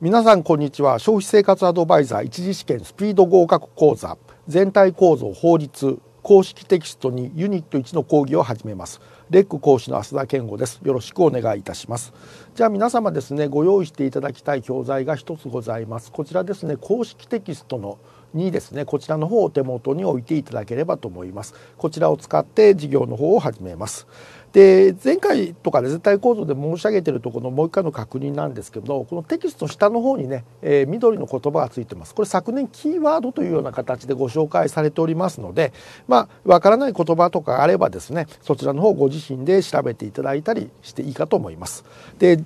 皆さんこんにちは消費生活アドバイザー一次試験スピード合格講座全体構造法律公式テキストにユニット1の講義を始めますレック講師の浅田健吾ですよろしくお願いいたしますじゃあ皆様ですねご用意していただきたい教材が一つございますこちらですね公式テキストのにですねこちらの方を手元に置いていただければと思いますこちらを使って授業の方を始めますで前回とかで絶対構造で申し上げてるところのもう一回の確認なんですけどこのテキスト下の方にね、えー、緑の言葉がついてますこれ昨年キーワードというような形でご紹介されておりますのでまあわからない言葉とかあればですねそちらの方ご自身で調べていただいたりしていいかと思います。で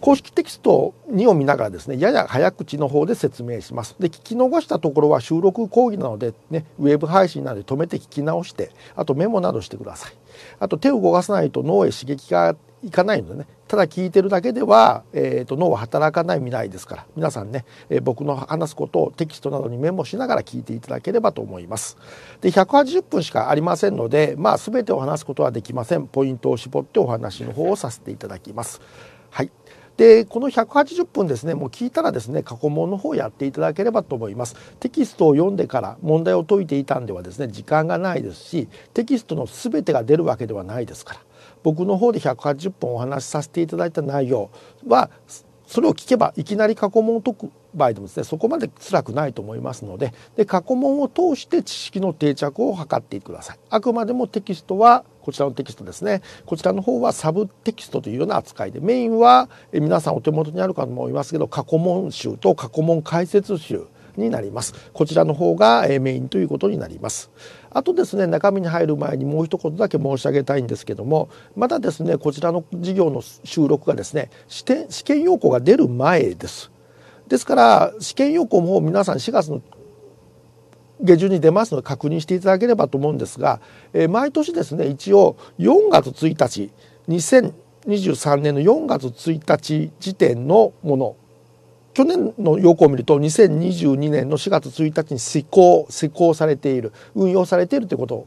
公式テキスト2を見ながらですねやや早口の方で説明しますで聞き逃したところは収録講義なのでねウェブ配信などで止めて聞き直してあとメモなどしてくださいあと手を動かさないと脳へ刺激がいかないのでねただ聞いてるだけでは、えーと、と脳は働かない未来ですから皆さんね、えー、僕の話すことをテキストなどにメモしながら聞いていただければと思いますで180分しかありませんので、まあ、全てを話すことはできませんポイントを絞ってお話の方をさせていただきますはいでこの180分ですねもう聞いたらですね過去問の方やっていただければと思いますテキストを読んでから問題を解いていたんではですね時間がないですしテキストの全てが出るわけではないですから僕の方で180分お話しさせていただいた内容はそれを聞けばいきなり過去問を解く場合でもですねそこまで辛くないと思いますのでで過去問を通して知識の定着を図ってってくださいあくまでもテキストはこちらのテキストですねこちらの方はサブテキストというような扱いでメインは皆さんお手元にあるかと思いますけど過去問集と過去問解説集になりますこちらの方がメインということになりますあとですね中身に入る前にもう一言だけ申し上げたいんですけどもまだですねこちらの事業の収録がですね試験要項が出る前ですですから試験要項も皆さん4月の下旬に出ますので確認していただければと思うんですが、え毎年ですね一応4月1日2023年の4月1日時点のもの去年の要項を見ると2022年の4月1日に施行施行されている運用されているということ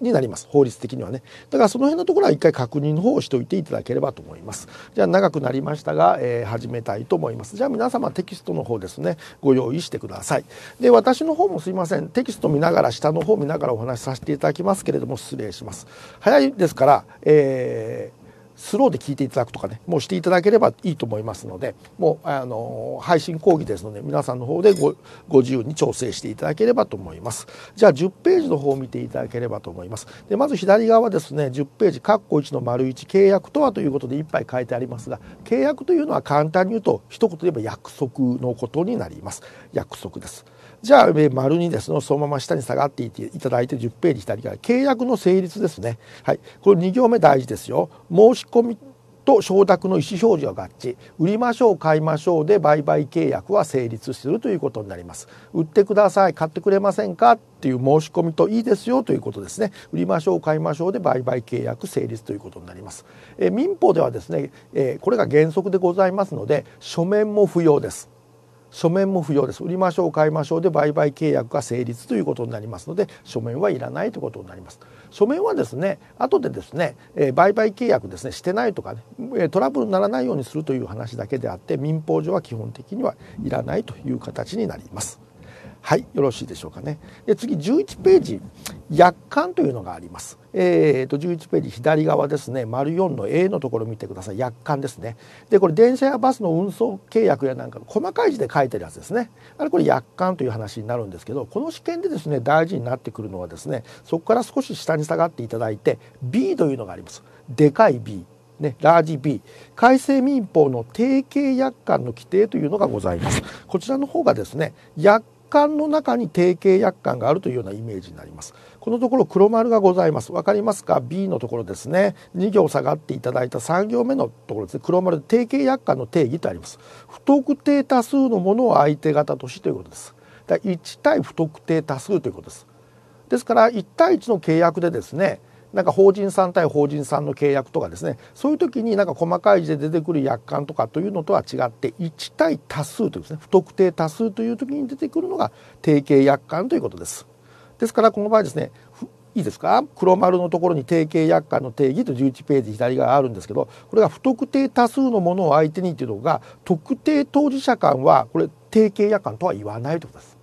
になります法律的にはねだからその辺のところは一回確認の方をしておいていただければと思いますじゃあ長くなりましたが、えー、始めたいと思いますじゃあ皆様テキストの方ですねご用意してくださいで私の方もすいませんテキスト見ながら下の方見ながらお話しさせていただきますけれども失礼します早いですから、えースローで聞いていただくとかねもうしていただければいいと思いますのでもうあの配信講義ですので皆さんの方でごご自由に調整していただければと思いますじゃあ10ページの方を見ていただければと思いますでまず左側ですね10ページ括弧1の丸1契約とはということでいっぱい書いてありますが契約というのは簡単に言うと一言で言えば約束のことになります約束ですじゃあ、丸にですそのまま下に下がっていていただいて10ページ左から、契約の成立ですね。はい。これ2行目大事ですよ。申し込みと承諾の意思表示は合致売りましょう買いましょうで売買契約は成立するということになります売ってください買ってくれませんかっていう申し込みといいですよということですね売りましょう買いましょうで売買契約成立ということになりますえ民法ではですね、えこれが原則でございますので書面も不要です書面も不要です売りましょう買いましょうで売買契約が成立ということになりますので書面はいらないということになります書面はですね後でですね、えー、売買契約ですねしてないとかねトラブルにならないようにするという話だけであって民法上は基本的にはいらないという形になります。はいよろしいでしょうかねで次11ページ約款というのがありますえーと、11ページ左側ですね丸4の A のところ見てください約款ですねでこれ電車やバスの運送契約やなんかの細かい字で書いてるやつですねあれこれ約款という話になるんですけどこの試験でですね大事になってくるのはですねそこから少し下に下がっていただいて B というのがありますでかい B ね、ラージ B 改正民法の定型約款の規定というのがございますこちらの方がですね約管の中に定型薬管があるというようなイメージになりますこのところ黒丸がございます分かりますか B のところですね2行下がっていただいた3行目のところですね黒丸で定型薬管の定義とあります不特定多数のものを相手方としということですだ1対不特定多数ということですですから1対1の契約でですねなんか法人さん対法人さんの契約とかですねそういう時になんか細かい字で出てくる約款とかというのとは違って1対多数というですね不特定多数という時に出てくるのが定型約款ということです。ですからこの場合ですねいいですか黒丸のところに定型約款の定義と11ページ左側あるんですけどこれが不特定多数のものを相手にっていうのが特定当事者間はこれ定型約款とは言わないということです。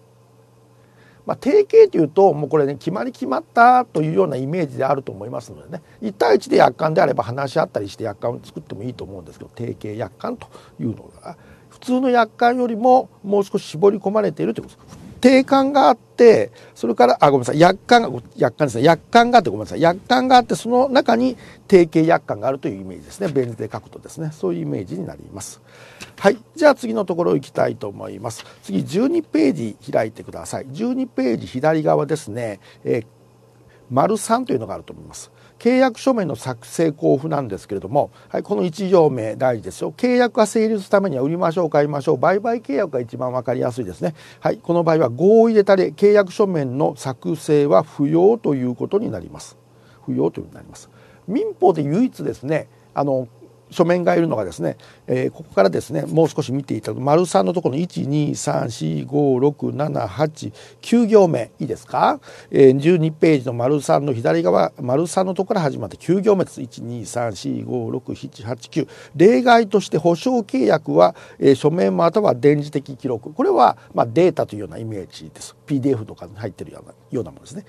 まあ、定型というともうこれね決まり決まったというようなイメージであると思いますのでね1対1で約款であれば話し合ったりして約款を作ってもいいと思うんですけど定型約款というのが普通の約款よりももう少し絞り込まれているということです。定感があって、それから、あ、ごめんなさい、薬管が、薬管ですね。薬管があって、ごめんなさい。薬管があって、その中に定型薬管があるというイメージですね。ベン図で書くとですね。そういうイメージになります。はい。じゃあ次のところ行きたいと思います。次、12ページ開いてください。12ページ左側ですね。えー、丸3というのがあると思います。契約書面の作成交付なんですけれども、はい、この1行目大事ですよ契約が成立するためには売りましょう買いましょう売買契約が一番分かりやすいですね、はい、この場合は合意でたれ契約書面の作成は不要ということになります不要ということになります民法で唯一ですねあの書面がいるのがですね、えー、ここからですねもう少し見ていただく丸3のところの123456789行目いいですか、えー、12ページの丸3の左側丸3のとこから始まって9行目です123456789例外として保証契約は、えー、書面または電磁的記録これは、まあ、データというようなイメージです PDF とかに入ってるようなようなものですね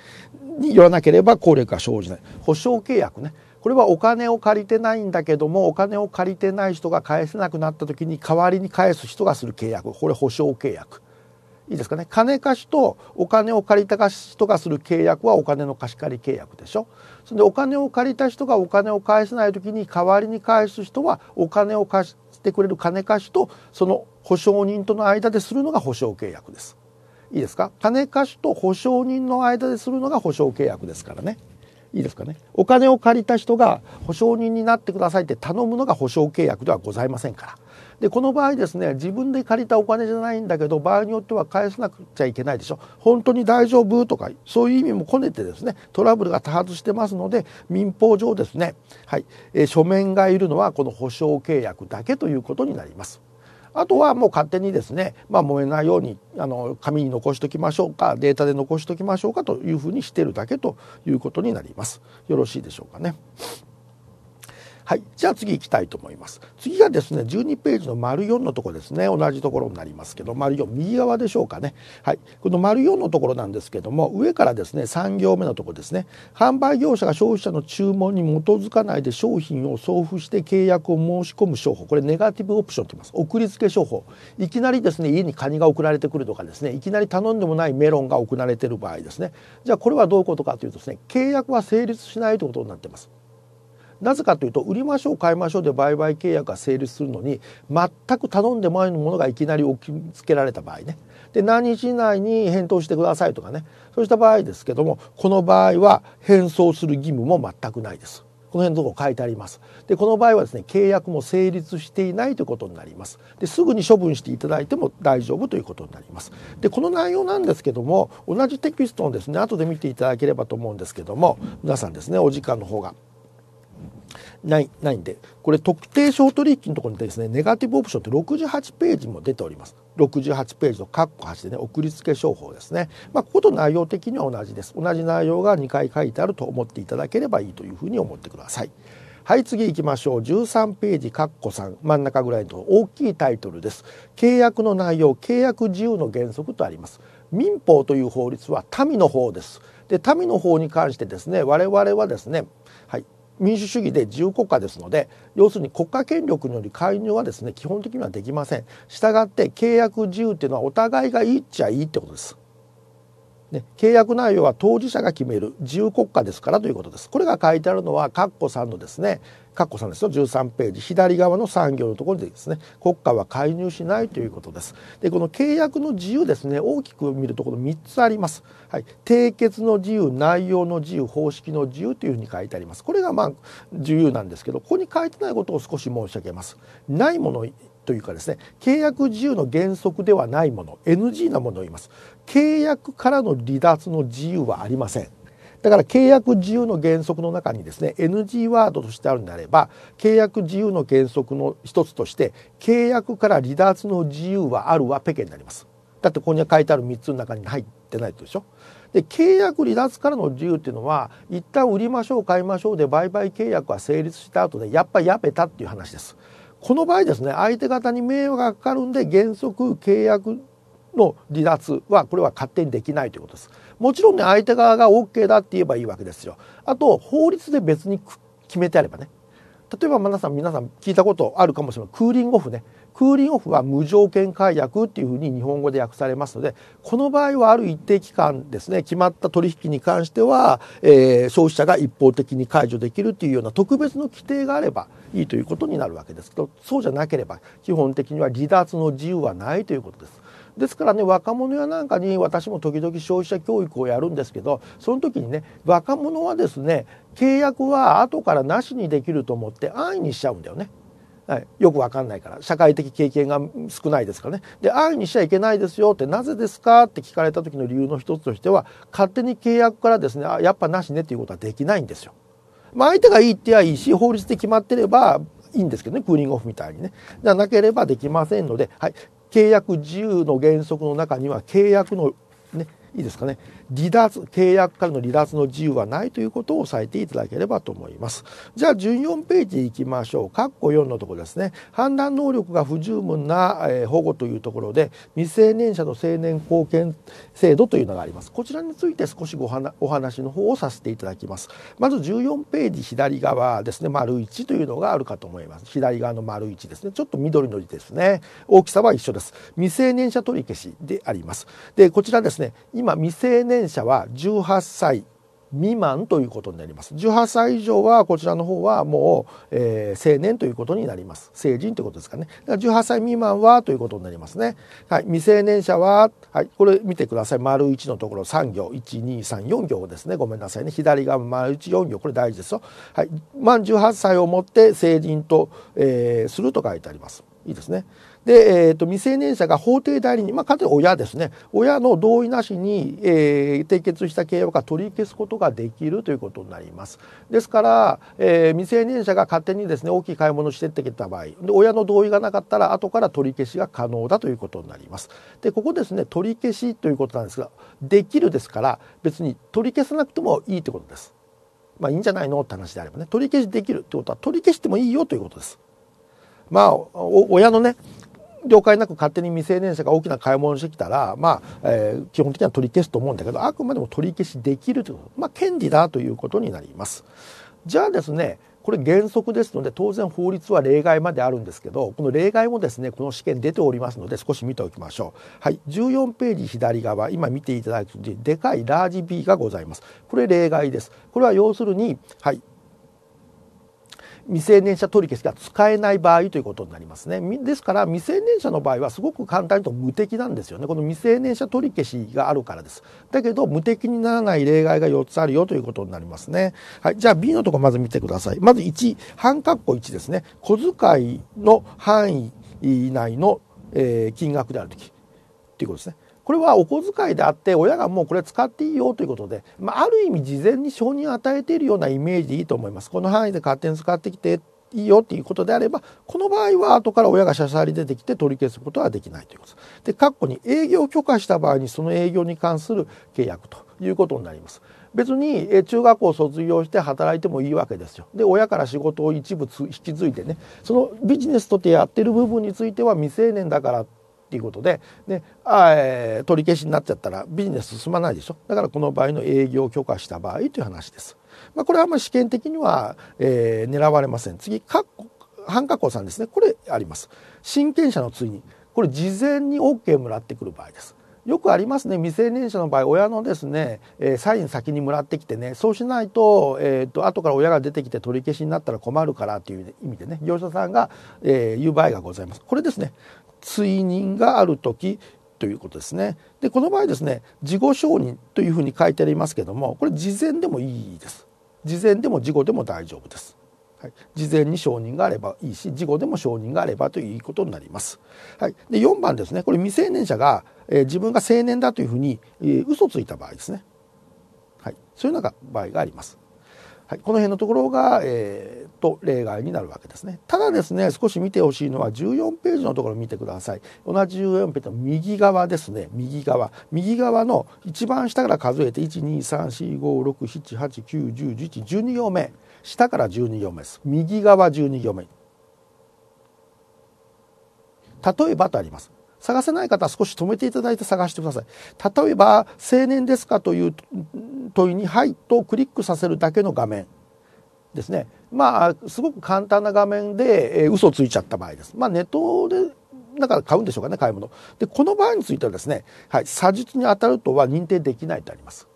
によらなければ効力が生じない保証契約ねこれはお金を借りてないんだけどもお金を借りてない人が返せなくなった時に代わりに返す人がする契約これ保証契約いいですかね金貸しとお金を借りた人がする契約はお金の貸し借り契約でしょそれでお金を借りた人がお金を返せない時に代わりに返す人はお金を貸してくれる金貸しとその保証人との間でするのが保証契約ですいいですか金貸しと保証人の間でするのが保証契約ですからねいいですかね。お金を借りた人が保証人になってくださいって頼むのが保証契約ではございませんから。で、この場合ですね、自分で借りたお金じゃないんだけど、場合によっては返さなくちゃいけないでしょ。本当に大丈夫とか、そういう意味もこねてですね、トラブルが多発してますので、民法上ですね、はい、え書面がいるのはこの保証契約だけということになります。あとはもう勝手にですね、まあ、燃えないようにあの紙に残しておきましょうかデータで残しておきましょうかというふうにしてるだけということになります。よろしいでしょうかね。はい、じゃあ次行きたいと思います。次がですね、12ページの丸4のとこですね、同じところになりますけど、丸4、右側でしょうかね。はい、この丸4のところなんですけども、上からですね、3行目のとこですね、販売業者が消費者の注文に基づかないで商品を送付して契約を申し込む商法、これネガティブオプションと言います。送り付け商法。いきなりですね、家にカニが送られてくるとかですね、いきなり頼んでもないメロンが送られてる場合ですね、じゃあこれはどういうことかというとですね、契約は成立しないということになってます。なぜかというと売りましょう買いましょうで売買契約が成立するのに全く頼んでもないものがいきなり置きつけられた場合ねで何日以内に返答してくださいとかねそうした場合ですけどもこの場合は返送する義務も全くないです。この辺のところ書いてあります。で、この場合はですね、契約も成立していないということになります。で、すぐに処分していただいても大丈夫ということになります。で、この内容なんですけども、同じテキストをですね、後で見ていただければと思うんですけども、皆さんですね、お時間の方がない、ないんで、これ特定商取引のところにですね、ネガティブオプションって68ページも出ております。68ページの括弧8でね、送りつけ商法ですね。まあ、ここと内容的には同じです。同じ内容が2回書いてあると思っていただければいいというふうに思ってください。はい、次行きましょう。13ページ、カッコ3、真ん中ぐらいの大きいタイトルです。契約の内容、契約自由の原則とあります。民法という法律は民の方です。で、民の方に関してですね、我々はですね、はい、民主主義で自由国家ですので要するに国家権力により介入はですね基本的にはできませんしたがって契約自由っていうのはお互いがいいっちゃいいってことです、ね、契約内容は当事者が決める自由国家ですからということですこれが書いてあるのは括弧3のですね括弧3ですの13ページ左側の産業のところでですね国家は介入しないということですでこの契約の自由ですね大きく見るとこの3つあります、はい、締結の自由内容の自由方式の自由というふうに書いてありますこれがまあ自由なんですけどここに書いてないことを少し申し上げますないものというかですね契約自由の原則ではないもの NG なものを言います契約からの離脱の自由はありませんだから契約自由の原則の中にですね NG ワードとしてあるんであれば契約自由の原則の一つとして契約から離脱の自由はあるはペケになります。だってここに書いてある3つの中に入ってないでしょ。で契約離脱からの自由っていうのは一旦売りましょう買いましょうで売買契約は成立した後でやっぱやめたっていう話です。この場合ですね相手方に迷惑がかかるんで原則契約の離脱はこれは勝手にできないということです。もちろんね、相手側が OK だって言えばいいわけですよ。あと、法律で別に決めてあればね。例えば皆さん、皆さん聞いたことあるかもしれない。クーリングオフね。クーリングオフは無条件解約っていうふうに日本語で訳されますので、この場合はある一定期間ですね、決まった取引に関しては、えー、消費者が一方的に解除できるっていうような特別の規定があればいいということになるわけですけど、そうじゃなければ基本的には離脱の自由はないということです。ですからね若者やなんかに私も時々消費者教育をやるんですけどその時にね若者はですね契約は後からなしにできると思って安易にしちゃうんだよね。はい、よくわかんないから社会的経験が少ないですからねで安易にしちゃいけないですよってなぜですかって聞かれた時の理由の一つとしては勝手に契約からですねあやっぱなしねっていうことはできないんですよ。まあ、相手がいいってはいいし法律で決まってればいいんですけどねクーリングオフみたいにねじゃなければできませんので、はい、契約自由の原則の中には契約の、ね、いいですかね離脱契約からの離脱の自由はないということを押さえていただければと思いますじゃあ14ページいきましょう括弧4のところですね判断能力が不十分な、え保護というところで未成年者の成年貢献制度というのがありますこちらについて少しごはお話の方をさせていただきますまず14ページ左側ですね丸1というのがあるかと思います左側の丸1ですねちょっと緑の字ですね大きさは一緒です未成年者取り消しでありますでこちらですね今未成年者は18歳未満ということになります18歳以上はこちらの方はもう、えー、成年ということになります成人ということですかねだから18歳未満はということになりますねはい未成年者ははいこれ見てください丸1のところ3行1234行ですねごめんなさいね左側丸14行これ大事ですよはい満18歳をもって成人と、えー、すると書いてありますいいですねで、えーと、未成年者が法定代理人、まあ、かつて親ですね親の同意なしに、えー、締結した契約が取り消すことができるということになりますですから、えー、未成年者が勝手にですね大きい買い物してってきた場合で親の同意がなかったら後から取り消しが可能だということになりますでここですね取り消しということなんですができるですから別に取り消さなくてもいいということですまあいいんじゃないのって話であればね取り消しできるってことは取り消してもいいよということですまあ、親のね、了解なく勝手に未成年者が大きな買い物してきたら、まあ、えー、基本的には取り消すと思うんだけど、あくまでも取り消しできるというまあ、権利だということになります。じゃあですね、これ原則ですので当然法律は例外まであるんですけどこの例外もですねこの試験出ておりますので少し見ておきましょうはい14ページ左側今見ていただくとでかいラージ B がございますこれ例外ですこれは要するにはい未成年者取り消しが使えない場合ということになりますね。ですから未成年者の場合はすごく簡単にと無敵なんですよね。この未成年者取り消しがあるからです。だけど無敵にならない例外が4つあるよということになりますね。はい、じゃあ B のとこまず見てください。まず1、半括弧1ですね。小遣いの範囲以内の、えー、金額であるとき。ということですね。これはお小遣いであって親がもうこれ使っていいよということで、まあ、ある意味事前に承認を与えているようなイメージでいいと思います。この範囲で勝手に使ってきていいよっていうことであればこの場合は後から親が社債り出てきて取り消すことはできないということで括弧に営業許可した場合にその営業に関する契約ということになります。別に中学校を卒業して働いてもいいわけですよ。で親から仕事を一部引き継いでねそのビジネスとしてやってる部分については未成年だからってっていうことでね、あ、え取り消しになっちゃったらビジネス進まないでしょだからこの場合の営業を許可した場合という話です。まあ、これはあんまり試験的には、えー、狙われません。次、かっ半加工さんですね。これあります。親権者の次にこれ事前に OK もらってくる場合です。よくありますね未成年者の場合親のですね、えー、サイン先にもらってきてねそうしないと,、えーと、と後から親が出てきて取り消しになったら困るからという意味でね業者さんが、えー、言う場合がございますこれですね追認がある時ということですね。でこの場合ですね事後承認というふうに書いてありますけどもこれ事前でもいいです。事前でも事後でも大丈夫です。はい、事前に承認があればいいし事後でも承認があればということになります。はい、で4番ですねこれ未成年者が、えー、自分が成年だというふうに、えー、嘘ついた場合ですね。はい、そういうような場合があります。はい、この辺のところが、えー、と例外になるわけですね。ただですね少し見てほしいのは14ページのところを見てください。同じ14ページの右側ですね右側右側の一番下から数えて123456789101112行目下から12行目です右側12行目例えばとあります。探せない方は少し止めていただいて探してください。例えば、青年ですかという問いに、はいとクリックさせるだけの画面ですね。まあ、すごく簡単な画面で、えー、嘘ついちゃった場合です。まあ、ネットで、だから買うんでしょうかね、買い物。で、この場合についてはですね、はい、詐術に当たるとは認定できないとあります。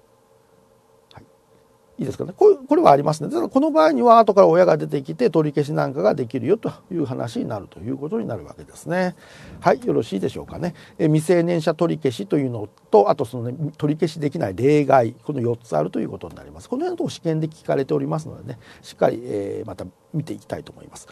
いいですかねこれこれはありますね。ただこの場合には後から親が出てきて取り消しなんかができるよという話になるということになるわけですね。はい、よろしいでしょうかね。え未成年者取り消しというのと、あとその、ね、取り消しできない例外、この4つあるということになります。この辺のとこ試験で聞かれておりますのでね、しっかり、えー、また見ていきたいと思います。